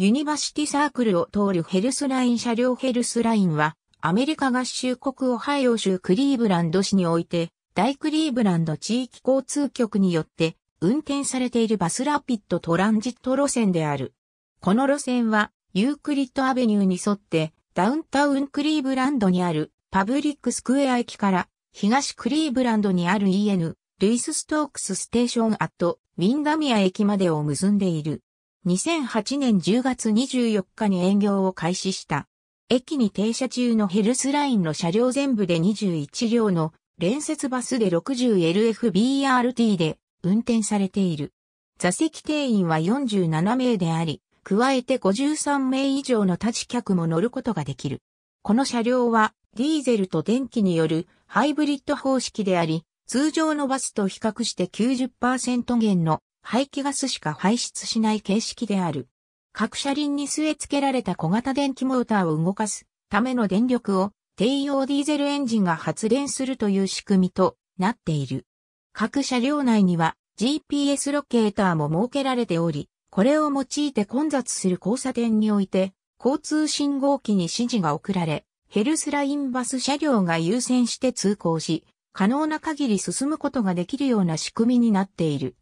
ユニバーシティサークルを通るヘルスライン車両ヘルスラインは、アメリカ合衆国オハイオ州クリーブランド市において、大クリーブランド地域交通局によって運転されているバスラピッドトランジット路線である。この路線はユークリッドアベニューに沿ってダウンタウンクリーブランドにあるパブリックスクエア駅から東クリーブランドにある EN ルイスストークスステーションアットウィンダミア駅までを結んでいる。2008年10月24日に営業を開始した。駅に停車中のヘルスラインの車両全部で21両の連接バスで 60LFBRT で運転されている。座席定員は47名であり、加えて53名以上の立ち客も乗ることができる。この車両はディーゼルと電気によるハイブリッド方式であり、通常のバスと比較して90%減の排気ガスしか排出しない形式である。各車輪に据え付けられた小型電気モーターを動かすための電力を低用ディーゼルエンジンが発電するという仕組みとなっている。各車両内には GPS ロケーターも設けられており、これを用いて混雑する交差点において、交通信号機に指示が送られ、ヘルスラインバス車両が優先して通行し、可能な限り進むことができるような仕組みになっている。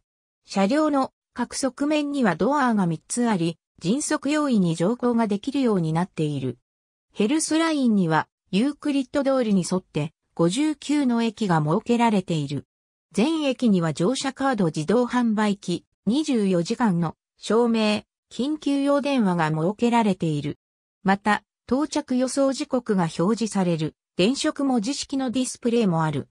車両の各側面にはドアが3つあり、迅速容易に乗降ができるようになっている。ヘルスラインにはユークリッド通りに沿って59の駅が設けられている。全駅には乗車カード自動販売機24時間の照明、緊急用電話が設けられている。また、到着予想時刻が表示される電飾も自式のディスプレイもある。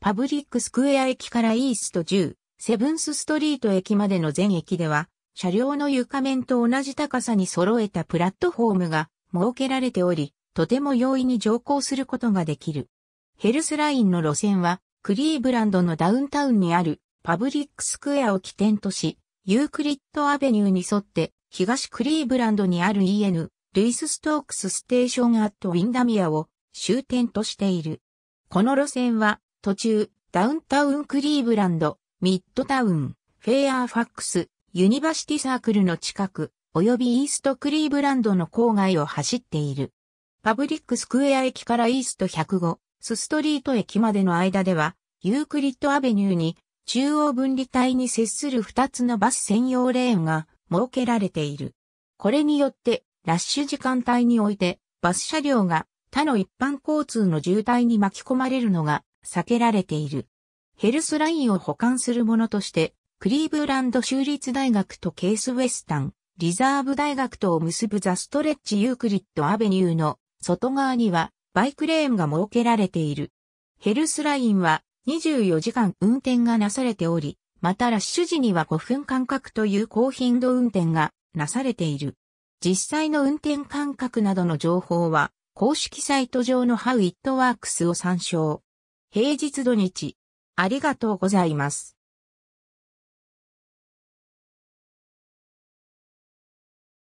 パブリックスクエア駅からイースト10、セブンスストリート駅までの全駅では、車両の床面と同じ高さに揃えたプラットフォームが設けられており、とても容易に乗降することができる。ヘルスラインの路線は、クリーブランドのダウンタウンにあるパブリックスクエアを起点とし、ユークリッドアベニューに沿って東クリーブランドにある EN ルイスストークスステーションアットウィンダミアを終点としている。この路線は途中ダウンタウンクリーブランドミッドタウン、フェアーファックス、ユニバーシティサークルの近く、及びイーストクリーブランドの郊外を走っている。パブリックスクエア駅からイースト105、スストリート駅までの間では、ユークリッドアベニューに中央分離帯に接する2つのバス専用レーンが設けられている。これによって、ラッシュ時間帯において、バス車両が他の一般交通の渋滞に巻き込まれるのが避けられている。ヘルスラインを保管するものとして、クリーブランド州立大学とケースウェスタン、リザーブ大学とを結ぶザストレッチユークリッドアベニューの外側にはバイクレーンが設けられている。ヘルスラインは24時間運転がなされており、またラッシュ時には5分間隔という高頻度運転がなされている。実際の運転間隔などの情報は公式サイト上のハウ・イット・ワークスを参照。平日土日、ありがとうございます。